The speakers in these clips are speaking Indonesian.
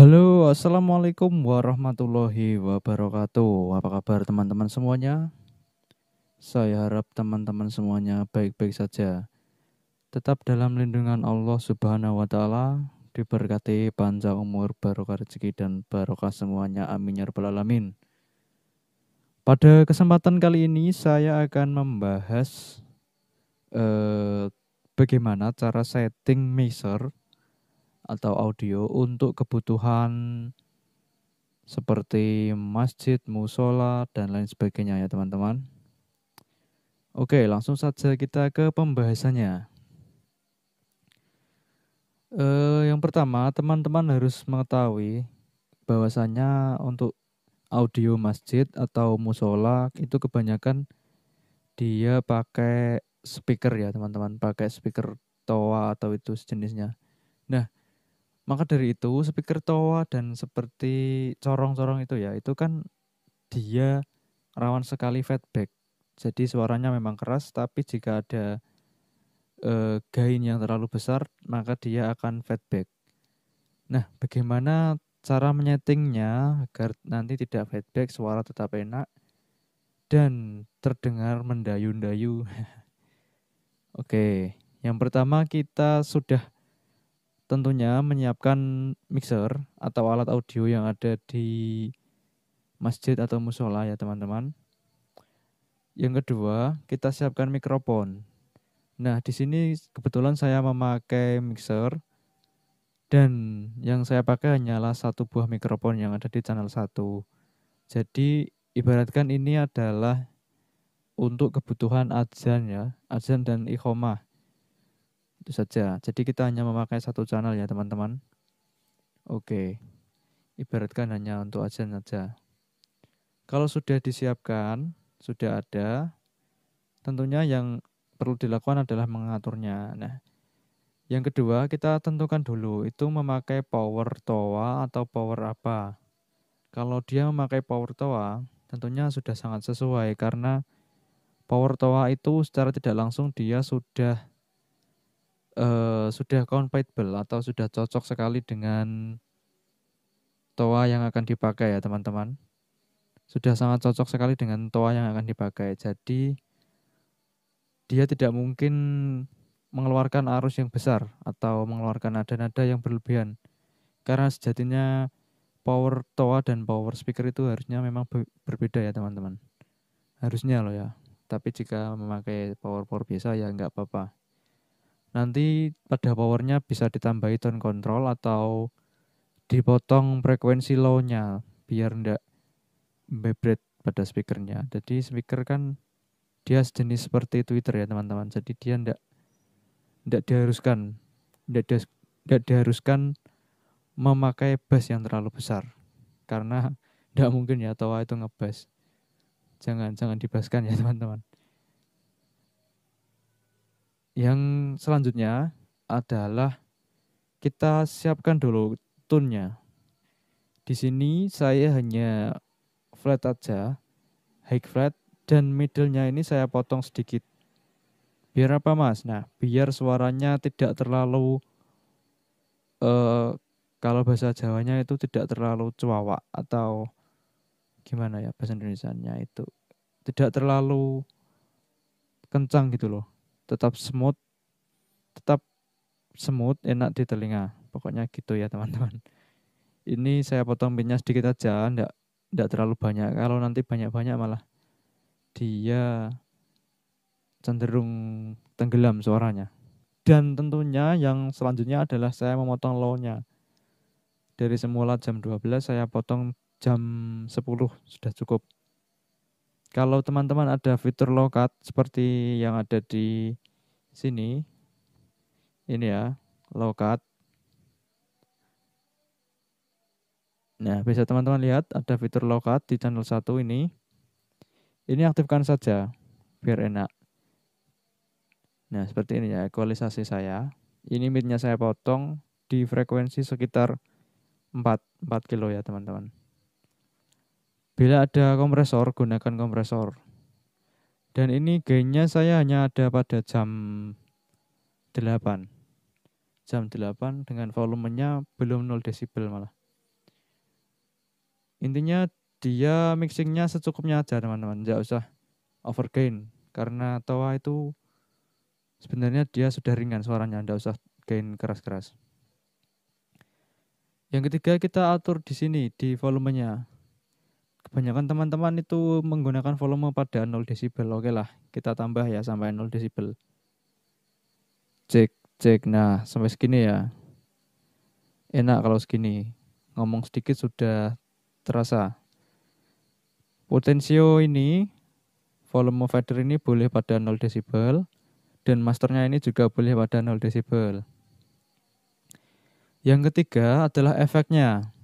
Halo, assalamualaikum warahmatullahi wabarakatuh. Apa kabar teman-teman semuanya? Saya harap teman-teman semuanya baik-baik saja. Tetap dalam lindungan Allah Subhanahu wa Ta'ala, diberkati panjang umur, barokah rezeki, dan barokah semuanya. Amin ya Rabbal 'Alamin. Pada kesempatan kali ini, saya akan membahas eh, bagaimana cara setting mixer atau audio untuk kebutuhan seperti masjid, musola, dan lain sebagainya ya teman-teman. Oke, langsung saja kita ke pembahasannya. E, yang pertama, teman-teman harus mengetahui bahwasannya untuk audio masjid atau musola itu kebanyakan dia pakai speaker ya teman-teman, pakai speaker toa atau itu sejenisnya. Nah, maka dari itu, speaker toa dan seperti corong-corong itu ya, itu kan dia rawan sekali feedback. Jadi suaranya memang keras, tapi jika ada e, gain yang terlalu besar, maka dia akan feedback. Nah, bagaimana cara menyetingnya agar nanti tidak feedback, suara tetap enak dan terdengar mendayu-dayu. Oke, yang pertama kita sudah tentunya menyiapkan mixer atau alat audio yang ada di masjid atau musola ya teman-teman. Yang kedua, kita siapkan mikrofon. Nah, di sini kebetulan saya memakai mixer dan yang saya pakai hanyalah satu buah mikrofon yang ada di channel 1. Jadi, ibaratkan ini adalah untuk kebutuhan azan ya, azan dan ikhomah. Itu saja. Jadi kita hanya memakai satu channel ya teman-teman. Oke. Ibaratkan hanya untuk aja saja. Kalau sudah disiapkan, sudah ada, tentunya yang perlu dilakukan adalah mengaturnya. Nah, yang kedua, kita tentukan dulu itu memakai power toa atau power apa. Kalau dia memakai power toa, tentunya sudah sangat sesuai karena power toa itu secara tidak langsung dia sudah uh, sudah compatible atau sudah cocok sekali dengan toa yang akan dipakai ya teman-teman. Sudah sangat cocok sekali dengan toa yang akan dipakai. Jadi dia tidak mungkin mengeluarkan arus yang besar atau mengeluarkan nada-nada yang berlebihan. Karena sejatinya power toa dan power speaker itu harusnya memang berbeda ya teman-teman. Harusnya loh ya. Tapi jika memakai power power biasa ya nggak apa-apa nanti pada powernya bisa ditambahi tone control atau dipotong frekuensi low-nya biar ndak vibrate pada speakernya. Jadi speaker kan dia sejenis seperti Twitter ya teman-teman. Jadi dia ndak ndak diharuskan ndak di, ndak diharuskan memakai bass yang terlalu besar karena ndak mungkin ya tawa itu ngebass. Jangan jangan dibaskan ya teman-teman. Yang selanjutnya adalah kita siapkan dulu tunnya. Di sini saya hanya flat aja, high flat, dan middle-nya ini saya potong sedikit. Biar apa mas? Nah, biar suaranya tidak terlalu, uh, kalau bahasa Jawanya itu tidak terlalu cuawak atau gimana ya bahasa Indonesia-nya itu. Tidak terlalu kencang gitu loh tetap smooth, tetap smooth, enak di telinga. Pokoknya gitu ya teman-teman. Ini saya potong pinnya sedikit aja, ndak enggak terlalu banyak. Kalau nanti banyak-banyak malah dia cenderung tenggelam suaranya. Dan tentunya yang selanjutnya adalah saya memotong low-nya. Dari semula jam 12 saya potong jam 10 sudah cukup. Kalau teman-teman ada fitur low cut seperti yang ada di sini, ini ya, low cut Nah, bisa teman-teman lihat ada fitur low cut di channel satu ini. Ini aktifkan saja biar enak. Nah, seperti ini ya equalisasi saya. Ini midnya saya potong di frekuensi sekitar 4 4 kilo ya, teman-teman. Bila ada kompresor, gunakan kompresor. Dan ini gainnya saya hanya ada pada jam 8. Jam 8 dengan volumenya belum 0 desibel malah. Intinya dia mixingnya secukupnya aja teman-teman, nggak usah over gain Karena toa itu sebenarnya dia sudah ringan suaranya, nggak usah gain keras-keras. Yang ketiga kita atur di sini, di volumenya kebanyakan teman-teman itu menggunakan volume pada 0 desibel. Oke lah, kita tambah ya sampai 0 desibel. Cek, cek. Nah, sampai segini ya. Enak kalau segini. Ngomong sedikit sudah terasa. Potensio ini, volume fader ini boleh pada 0 desibel. Dan masternya ini juga boleh pada 0 desibel. Yang ketiga adalah efeknya.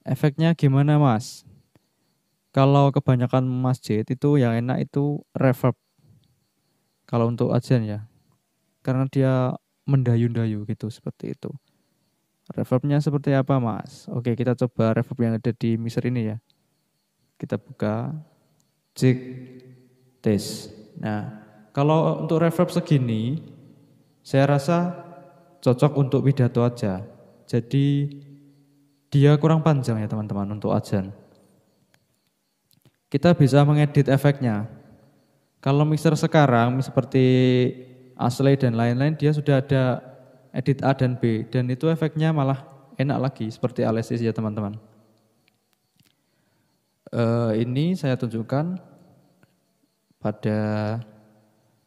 Efeknya gimana mas? kalau kebanyakan masjid itu yang enak itu reverb kalau untuk ajan ya karena dia mendayu-dayu gitu seperti itu reverbnya seperti apa mas oke kita coba reverb yang ada di mixer ini ya kita buka cek tes nah kalau untuk reverb segini saya rasa cocok untuk pidato aja jadi dia kurang panjang ya teman-teman untuk ajan kita bisa mengedit efeknya. Kalau mixer sekarang seperti Asley dan lain-lain dia sudah ada edit A dan B dan itu efeknya malah enak lagi seperti Alesis ya teman-teman. Uh, ini saya tunjukkan pada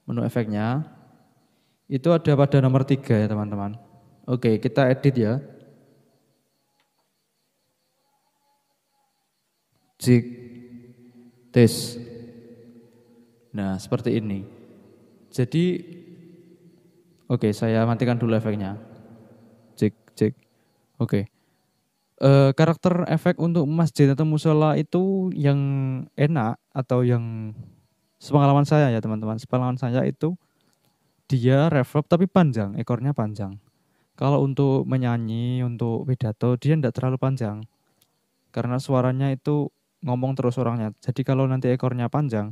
menu efeknya. Itu ada pada nomor tiga ya teman-teman. Oke kita edit ya. Jika tes. Nah, seperti ini. Jadi oke, okay, saya matikan dulu efeknya. Cek cek. Oke. Okay. Eh, e, karakter efek untuk masjid atau musola itu yang enak atau yang sepengalaman saya ya, teman-teman. Sepengalaman saya itu dia reverb tapi panjang, ekornya panjang. Kalau untuk menyanyi, untuk pidato, dia tidak terlalu panjang. Karena suaranya itu ngomong terus orangnya. Jadi kalau nanti ekornya panjang,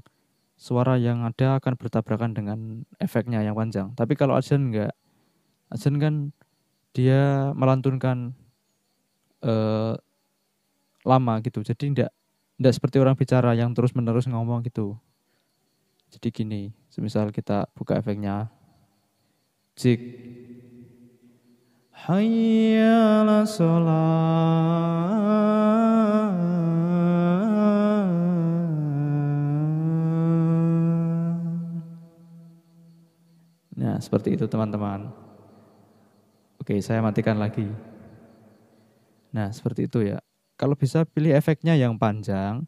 suara yang ada akan bertabrakan dengan efeknya yang panjang. Tapi kalau azan enggak. Azan kan dia melantunkan eh, lama gitu. Jadi enggak enggak seperti orang bicara yang terus-menerus ngomong gitu. Jadi gini, semisal kita buka efeknya. Jik. ala sholat. seperti itu teman-teman. Oke, saya matikan lagi. Nah, seperti itu ya. Kalau bisa pilih efeknya yang panjang,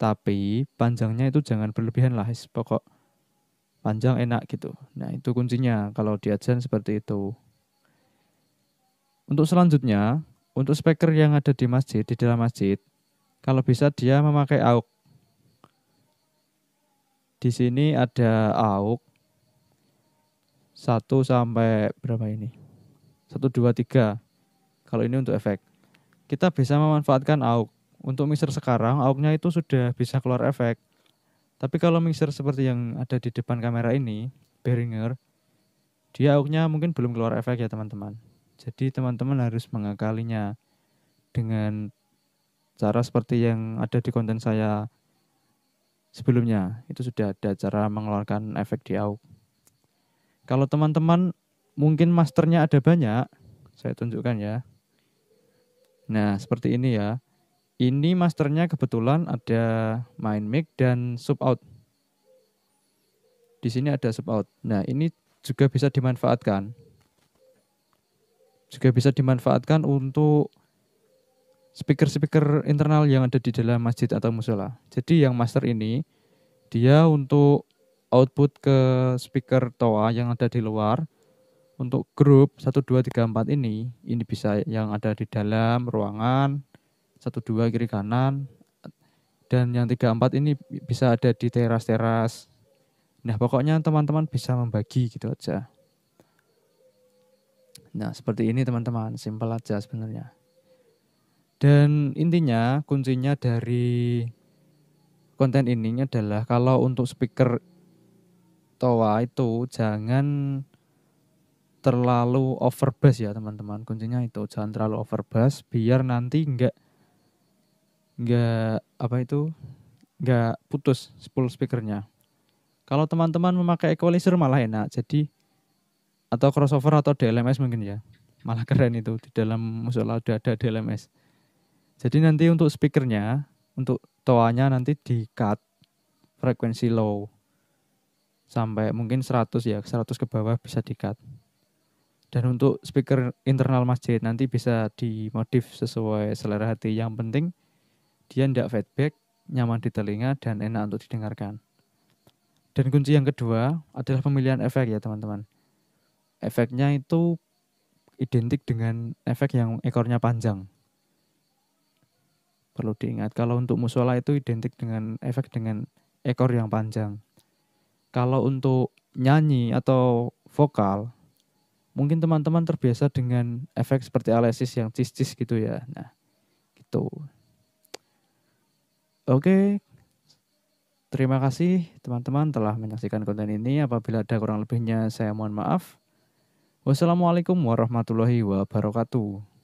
tapi panjangnya itu jangan berlebihan lah, pokok panjang enak gitu. Nah, itu kuncinya kalau di seperti itu. Untuk selanjutnya, untuk speaker yang ada di masjid, di dalam masjid, kalau bisa dia memakai AUX. Di sini ada AUX 1 sampai berapa ini? 1, 2, 3. Kalau ini untuk efek. Kita bisa memanfaatkan Auk Untuk mixer sekarang, Auknya nya itu sudah bisa keluar efek. Tapi kalau mixer seperti yang ada di depan kamera ini, Behringer, dia Auknya nya mungkin belum keluar efek ya teman-teman. Jadi teman-teman harus mengakalinya dengan cara seperti yang ada di konten saya sebelumnya. Itu sudah ada cara mengeluarkan efek di Auk kalau teman-teman mungkin masternya ada banyak, saya tunjukkan ya. Nah, seperti ini ya. Ini masternya kebetulan ada main mic dan sub out. Di sini ada sub out. Nah, ini juga bisa dimanfaatkan. Juga bisa dimanfaatkan untuk speaker-speaker internal yang ada di dalam masjid atau musola. Jadi yang master ini dia untuk output ke speaker toa yang ada di luar untuk grup 1 2 3 4 ini ini bisa yang ada di dalam ruangan 1 2 kiri kanan dan yang 3 4 ini bisa ada di teras-teras. Nah, pokoknya teman-teman bisa membagi gitu aja. Nah, seperti ini teman-teman, simpel aja sebenarnya. Dan intinya kuncinya dari konten ini adalah kalau untuk speaker toa itu jangan terlalu overbus ya teman-teman kuncinya itu jangan terlalu overbus biar nanti nggak nggak apa itu nggak putus spool speakernya kalau teman-teman memakai equalizer malah enak jadi atau crossover atau DLMS mungkin ya malah keren itu di dalam musola udah ada DLMS jadi nanti untuk speakernya untuk toanya nanti di cut frekuensi low sampai mungkin 100 ya 100 ke bawah bisa dikat dan untuk speaker internal masjid nanti bisa dimodif sesuai selera hati yang penting dia tidak feedback nyaman di telinga dan enak untuk didengarkan dan kunci yang kedua adalah pemilihan efek ya teman-teman efeknya itu identik dengan efek yang ekornya panjang perlu diingat kalau untuk musola itu identik dengan efek dengan ekor yang panjang kalau untuk nyanyi atau vokal mungkin teman-teman terbiasa dengan efek seperti alesis yang cis-cis gitu ya. Nah, gitu. Oke. Terima kasih teman-teman telah menyaksikan konten ini. Apabila ada kurang lebihnya saya mohon maaf. Wassalamualaikum warahmatullahi wabarakatuh.